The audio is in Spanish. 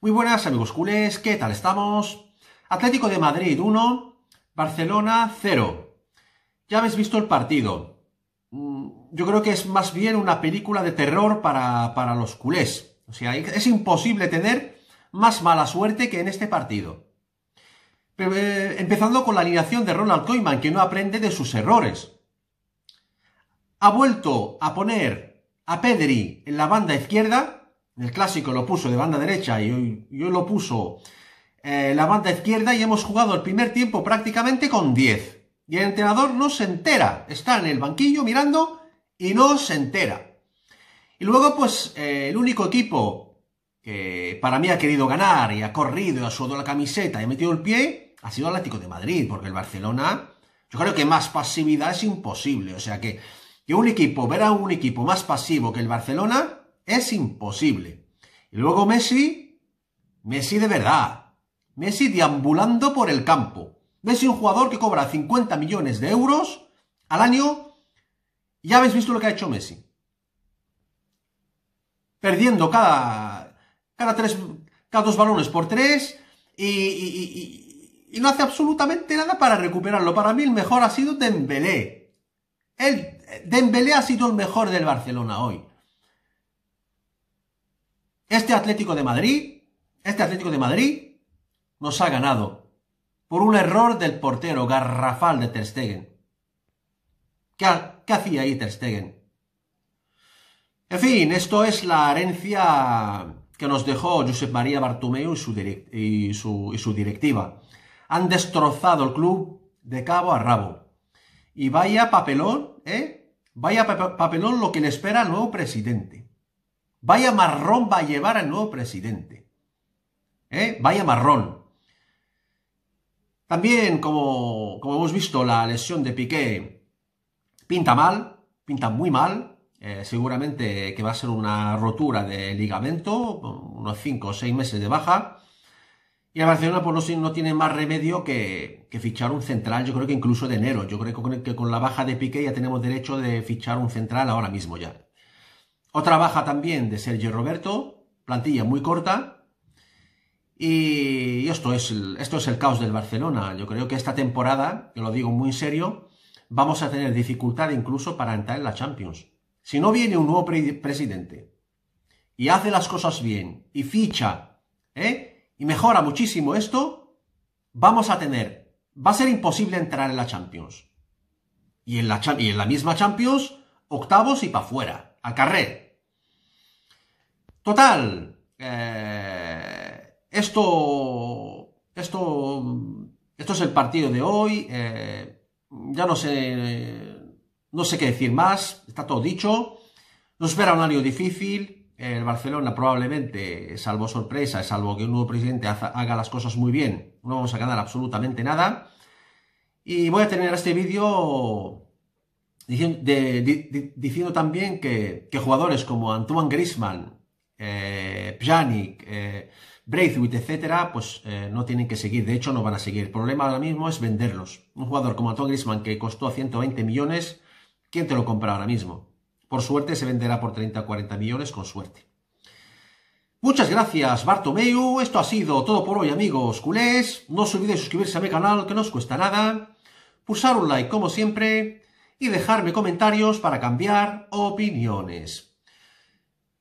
Muy buenas amigos culés, ¿qué tal estamos? Atlético de Madrid 1, Barcelona 0. Ya habéis visto el partido. Mm, yo creo que es más bien una película de terror para, los culés. O sea, es imposible tener más mala suerte que en este partido. Eh, empezando con la alineación de Ronald Koeman, que no aprende de sus errores. Ha vuelto a poner a Pedri en la banda izquierda el clásico lo puso de banda derecha y hoy yo lo puso eh, la banda izquierda y hemos jugado el primer tiempo prácticamente con 10. Y el entrenador no se entera. Está en el banquillo mirando y no se entera. Y luego, pues, eh, el único equipo que para mí ha querido ganar y ha corrido y ha sudado la camiseta y ha metido el pie ha sido el Atlético de Madrid, porque el Barcelona, yo creo que más pasividad es imposible. O sea que, que un equipo, ver a un equipo más pasivo que el Barcelona, es imposible. Y luego Messi, Messi de verdad. Messi deambulando por el campo. Messi un jugador que cobra 50 millones de euros al año. Ya habéis visto lo que ha hecho Messi. Perdiendo cada, cada, tres, cada dos balones por tres y, y, no hace absolutamente nada para recuperarlo. Para mí el mejor ha sido Dembélé. El, Dembélé ha sido el mejor del Barcelona hoy. Este Atlético de Madrid, este Atlético de Madrid nos ha ganado por un error del portero garrafal de Ter Stegen. ¿Qué, hacía ahí Ter Stegen? En fin, esto es la herencia que nos dejó Josep María Bartomeu y su, y su directiva. Han destrozado el club de cabo a rabo. Y vaya papelón, ¿eh? Vaya papelón lo que le espera al nuevo presidente. Vaya marrón va a llevar al nuevo presidente. ¿Eh? Vaya marrón. También, como, como, hemos visto, la lesión de Piqué pinta mal, pinta muy mal. Eh, seguramente que va a ser una rotura de ligamento, unos 5 o 6 meses de baja. Y la Barcelona pues, no, no, tiene más remedio que, fichar un central, yo creo que incluso de enero. Yo creo que con la baja de Piqué ya tenemos derecho de fichar un central ahora mismo ya. Otra baja también de Sergio Roberto, plantilla muy corta. Y esto es, el, caos del Barcelona. Yo creo que esta temporada, yo lo digo muy en serio, vamos a tener dificultad incluso para entrar en la Champions. Si no viene un nuevo presidente y hace las cosas bien y ficha ¿eh? y mejora muchísimo esto, vamos a tener, va a ser imposible entrar en la Champions. Y en la, en la misma Champions, octavos y para afuera, a carrer. Total, eh, esto, esto, esto es el partido de hoy. Eh, ya no sé, no sé qué decir más. Está todo dicho. Nos espera un año difícil. El Barcelona probablemente, salvo sorpresa, salvo que un nuevo presidente haga las cosas muy bien, no vamos a ganar absolutamente nada. Y voy a terminar este vídeo diciendo, también que, que jugadores como Antoine Grisman, eh, Pjanic, eh, etcétera, pues eh, no tienen que seguir. De hecho, no van a seguir. El problema ahora mismo es venderlos. Un jugador como Antoine Griezmann que costó 120 millones, ¿quién te lo compra ahora mismo? Por suerte se venderá por 30 o 40 millones, con suerte. Muchas gracias, Bartomeu. Esto ha sido todo por hoy, amigos culés. No os olvidéis suscribirse a mi canal, que no os cuesta nada. Pulsar un like, como siempre. Y dejarme comentarios para cambiar opiniones.